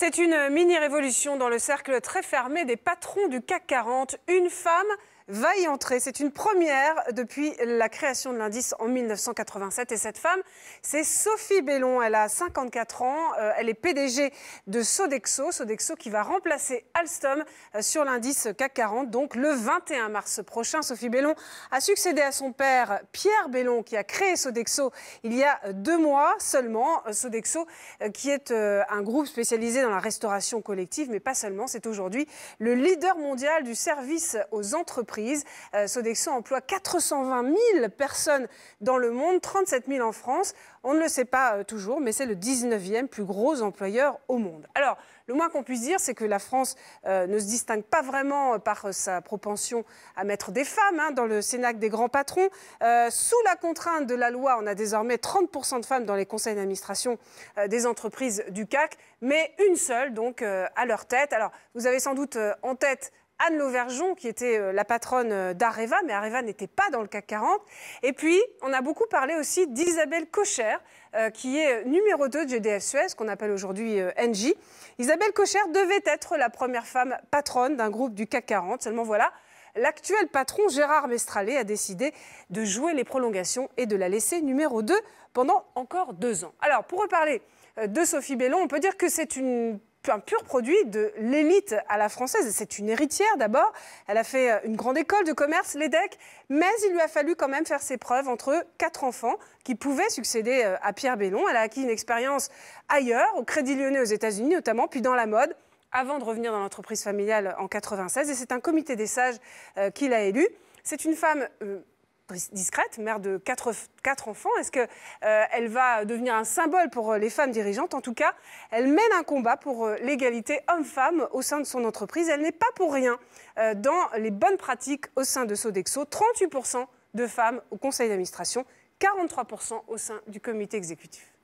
C'est une mini-révolution dans le cercle très fermé des patrons du CAC 40. Une femme va y entrer. C'est une première depuis la création de l'indice en 1987. Et cette femme, c'est Sophie Bellon. Elle a 54 ans. Euh, elle est PDG de Sodexo. Sodexo qui va remplacer Alstom euh, sur l'indice CAC 40. Donc le 21 mars prochain, Sophie Bellon a succédé à son père Pierre Bellon qui a créé Sodexo il y a deux mois seulement. Euh, Sodexo qui est un groupe spécialisé dans la restauration collective, mais pas seulement. C'est aujourd'hui le leader mondial du service aux entreprises euh, Sodexo emploie 420 000 personnes dans le monde, 37 000 en France. On ne le sait pas euh, toujours, mais c'est le 19e plus gros employeur au monde. Alors, le moins qu'on puisse dire, c'est que la France euh, ne se distingue pas vraiment par sa propension à mettre des femmes hein, dans le Sénat des grands patrons. sous la contrainte de la loi, on a désormais 30% de femmes dans les conseils d'administration des entreprises du CAC, mais une seule, donc, à leur tête. Alors, vous avez sans doute en tête Anne Lauvergeon, qui était euh, la patronne euh, d'Areva, mais Areva n'était pas dans le CAC 40. Et puis, on a beaucoup parlé aussi d'Isabelle Cocher, euh, qui est numéro 2 du GDF Suez, qu'on appelle aujourd'hui euh, Isabelle Cocher devait être la première femme patronne d'un groupe du CAC 40. Seulement voilà, l'actuel patron Gérard Mestralet a décidé de jouer les prolongations et de la laisser numéro 2 pendant encore deux ans. Alors, pour reparler de Sophie Bellon, on peut dire que c'est une un pur produit de l'élite à la française. C'est une héritière d'abord. Elle a fait euh, une grande école de commerce, l'EDEC, mais il lui a fallu quand même faire ses preuves entre quatre enfants qui pouvaient succéder euh, à Pierre Bellon. Elle a acquis une expérience ailleurs, au Crédit Lyonnais aux États-Unis notamment, puis dans la mode avant de revenir dans l'entreprise familiale en 96. Et c'est un comité des sages euh, qui l'a élue. C'est une femme discrète, mère de quatre, enfants. Est-ce qu'elle euh, va devenir un symbole pour euh, les femmes dirigeantes En tout cas, elle mène un combat pour euh, l'égalité homme-femme au sein de son entreprise. Elle n'est pas pour rien dans les bonnes pratiques au sein de Sodexo. 38% de femmes au conseil d'administration, 43% au sein du comité exécutif.